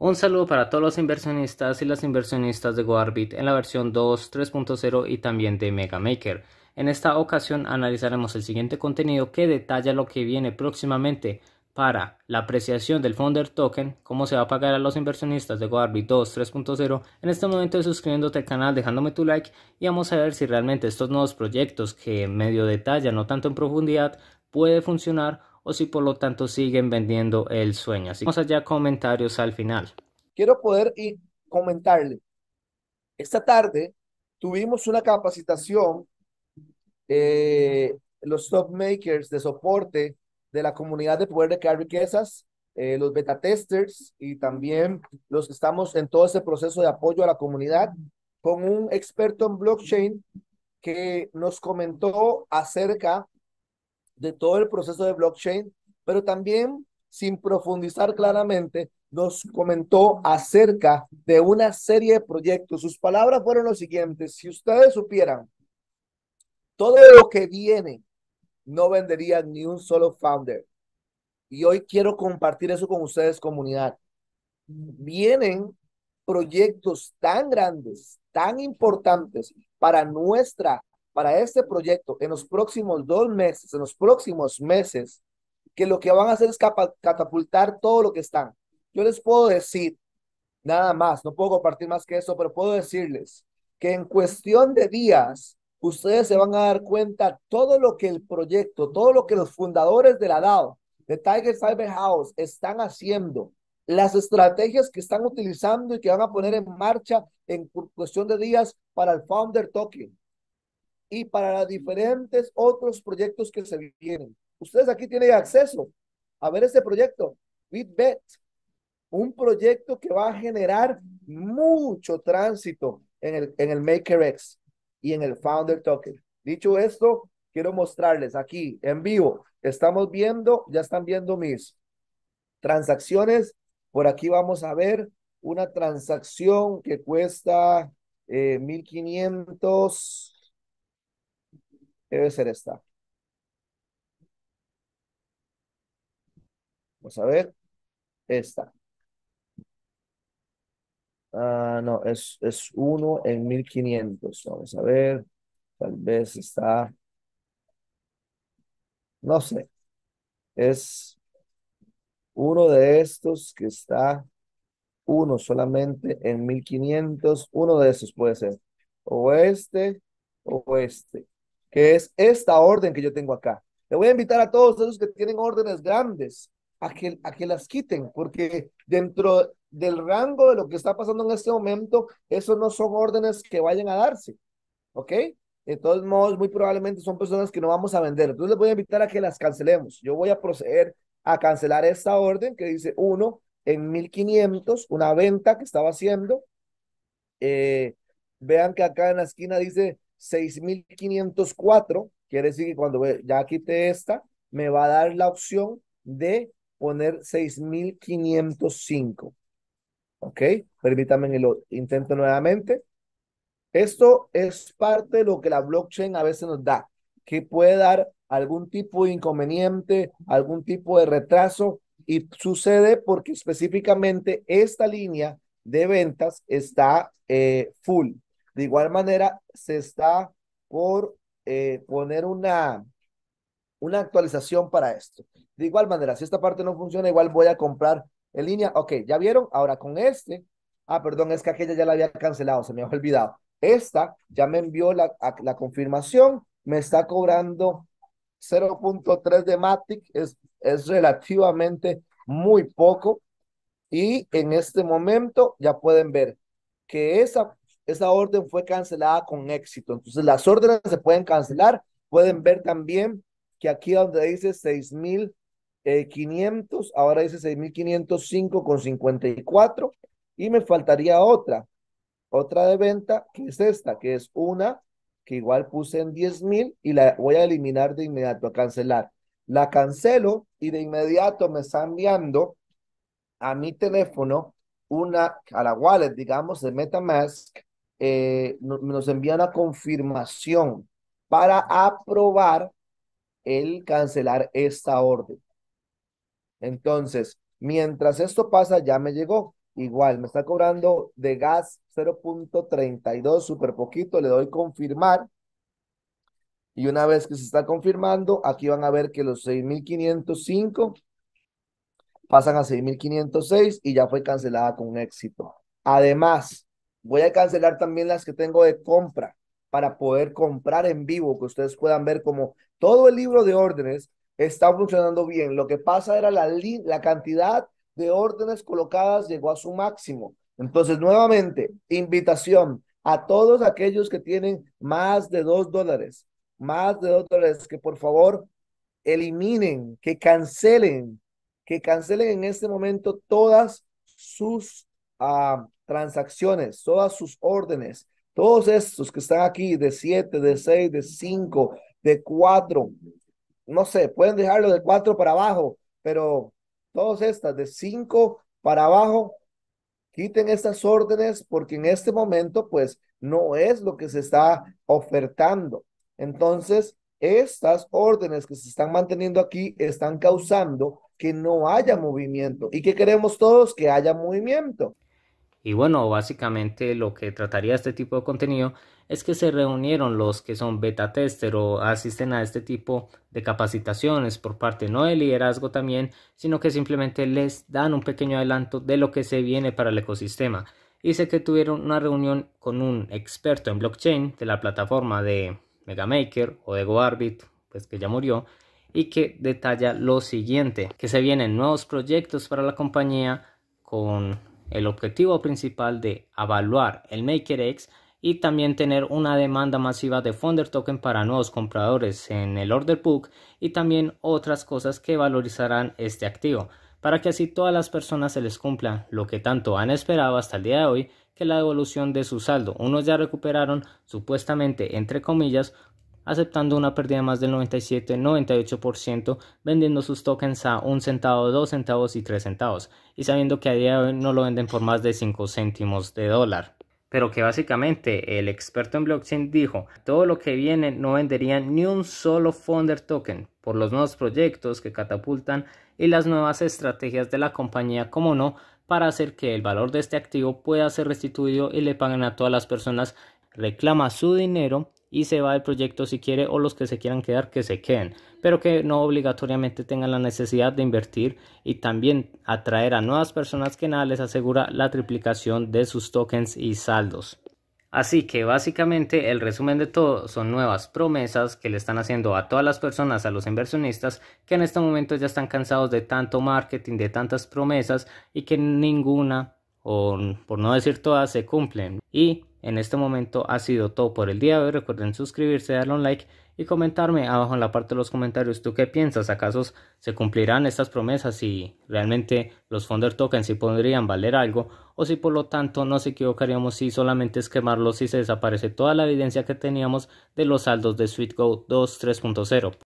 Un saludo para todos los inversionistas y las inversionistas de GoArbit en la versión 2.3.0 y también de MegaMaker. En esta ocasión analizaremos el siguiente contenido que detalla lo que viene próximamente para la apreciación del Founder Token, cómo se va a pagar a los inversionistas de GoArbit 2.3.0. En este momento suscribiéndote al canal, dejándome tu like y vamos a ver si realmente estos nuevos proyectos que medio detalla, no tanto en profundidad, puede funcionar o si por lo tanto siguen vendiendo el sueño. Así vamos allá comentarios al final. Quiero poder ir comentarle. Esta tarde tuvimos una capacitación eh, los top makers de soporte de la comunidad de poder de crear riquezas, eh, los beta testers y también los que estamos en todo ese proceso de apoyo a la comunidad con un experto en blockchain que nos comentó acerca de todo el proceso de blockchain, pero también sin profundizar claramente, nos comentó acerca de una serie de proyectos. Sus palabras fueron los siguientes, si ustedes supieran todo lo que viene, no vendería ni un solo founder. Y hoy quiero compartir eso con ustedes, comunidad. Vienen proyectos tan grandes, tan importantes para nuestra para este proyecto en los próximos dos meses, en los próximos meses, que lo que van a hacer es catapultar todo lo que están. Yo les puedo decir, nada más, no puedo compartir más que eso, pero puedo decirles que en cuestión de días, ustedes se van a dar cuenta todo lo que el proyecto, todo lo que los fundadores de la DAO, de Tiger Cyber House, están haciendo, las estrategias que están utilizando y que van a poner en marcha en cuestión de días para el Founder Token y para diferentes otros proyectos que se vienen. Ustedes aquí tienen acceso a ver este proyecto, BitBet, un proyecto que va a generar mucho tránsito en el, en el MakerX y en el Founder Token. Dicho esto, quiero mostrarles aquí en vivo, estamos viendo, ya están viendo mis transacciones. Por aquí vamos a ver una transacción que cuesta eh, 1500 Debe ser esta. Vamos a ver. Esta. Ah, no, es, es en 1500. Vamos a ver. Tal vez está. No sé. Es uno de estos que está uno solamente en 1500. Uno de esos puede ser. O este o este que es esta orden que yo tengo acá. Le voy a invitar a todos esos que tienen órdenes grandes a que, a que las quiten, porque dentro del rango de lo que está pasando en este momento, eso no son órdenes que vayan a darse. ¿Ok? De todos modos, muy probablemente son personas que no vamos a vender. Entonces les voy a invitar a que las cancelemos. Yo voy a proceder a cancelar esta orden que dice uno en 1500, una venta que estaba haciendo. Eh, vean que acá en la esquina dice 6504, quiere decir que cuando ya quité esta, me va a dar la opción de poner 6505. ¿Ok? Permítanme lo intento nuevamente. Esto es parte de lo que la blockchain a veces nos da, que puede dar algún tipo de inconveniente, algún tipo de retraso, y sucede porque específicamente esta línea de ventas está eh, full, de igual manera, se está por eh, poner una, una actualización para esto. De igual manera, si esta parte no funciona, igual voy a comprar en línea. Ok, ¿ya vieron? Ahora con este. Ah, perdón, es que aquella ya la había cancelado, se me había olvidado. Esta ya me envió la, la confirmación, me está cobrando 0.3 de Matic, es, es relativamente muy poco. Y en este momento ya pueden ver que esa esa orden fue cancelada con éxito. Entonces, las órdenes se pueden cancelar. Pueden ver también que aquí donde dice 6.500, eh, ahora dice 6.505 con 54. Y me faltaría otra, otra de venta, que es esta, que es una que igual puse en 10.000 y la voy a eliminar de inmediato, a cancelar. La cancelo y de inmediato me está enviando a mi teléfono una, a la wallet, digamos, de MetaMask, eh, nos envía una confirmación para aprobar el cancelar esta orden. Entonces, mientras esto pasa, ya me llegó. Igual, me está cobrando de gas 0.32, súper poquito, le doy confirmar. Y una vez que se está confirmando, aquí van a ver que los 6.505 pasan a 6.506 y ya fue cancelada con éxito. Además, Voy a cancelar también las que tengo de compra para poder comprar en vivo, que ustedes puedan ver como todo el libro de órdenes está funcionando bien. Lo que pasa era la, la cantidad de órdenes colocadas llegó a su máximo. Entonces, nuevamente, invitación a todos aquellos que tienen más de dos dólares, más de dos dólares, que por favor eliminen, que cancelen, que cancelen en este momento todas sus ah, transacciones, todas sus órdenes, todos estos que están aquí de 7, de 6, de 5, de 4, no sé, pueden dejarlo de 4 para abajo, pero todas estas de 5 para abajo, quiten estas órdenes porque en este momento pues no es lo que se está ofertando. Entonces, estas órdenes que se están manteniendo aquí están causando que no haya movimiento. ¿Y que queremos todos? Que haya movimiento. Y bueno, básicamente lo que trataría este tipo de contenido es que se reunieron los que son beta tester o asisten a este tipo de capacitaciones por parte no de liderazgo también, sino que simplemente les dan un pequeño adelanto de lo que se viene para el ecosistema. Y sé que tuvieron una reunión con un experto en blockchain de la plataforma de Megamaker o de GoArbit, pues que ya murió, y que detalla lo siguiente, que se vienen nuevos proyectos para la compañía con el objetivo principal de evaluar el MakerX y también tener una demanda masiva de Fonder Token para nuevos compradores en el Order Book y también otras cosas que valorizarán este activo, para que así todas las personas se les cumpla lo que tanto han esperado hasta el día de hoy, que la devolución de su saldo. Unos ya recuperaron supuestamente, entre comillas, aceptando una pérdida de más del 97-98%, vendiendo sus tokens a un centavo, dos centavos y tres centavos, y sabiendo que a día de hoy no lo venden por más de 5 céntimos de dólar. Pero que básicamente el experto en blockchain dijo, todo lo que viene no vendería ni un solo founder token por los nuevos proyectos que catapultan y las nuevas estrategias de la compañía, como no, para hacer que el valor de este activo pueda ser restituido y le paguen a todas las personas reclama su dinero y se va el proyecto si quiere o los que se quieran quedar que se queden, pero que no obligatoriamente tengan la necesidad de invertir y también atraer a nuevas personas que nada les asegura la triplicación de sus tokens y saldos. Así que básicamente el resumen de todo son nuevas promesas que le están haciendo a todas las personas, a los inversionistas, que en este momento ya están cansados de tanto marketing, de tantas promesas y que ninguna, o por no decir todas, se cumplen. Y en este momento ha sido todo por el día de hoy. Recuerden suscribirse, darle un like y comentarme abajo en la parte de los comentarios tú qué piensas. ¿Acaso se cumplirán estas promesas ¿Y realmente los Fonder Tokens sí podrían valer algo? O si por lo tanto nos equivocaríamos si solamente es quemarlos si se desaparece toda la evidencia que teníamos de los saldos de SweetGo 2.3.0. 3.0.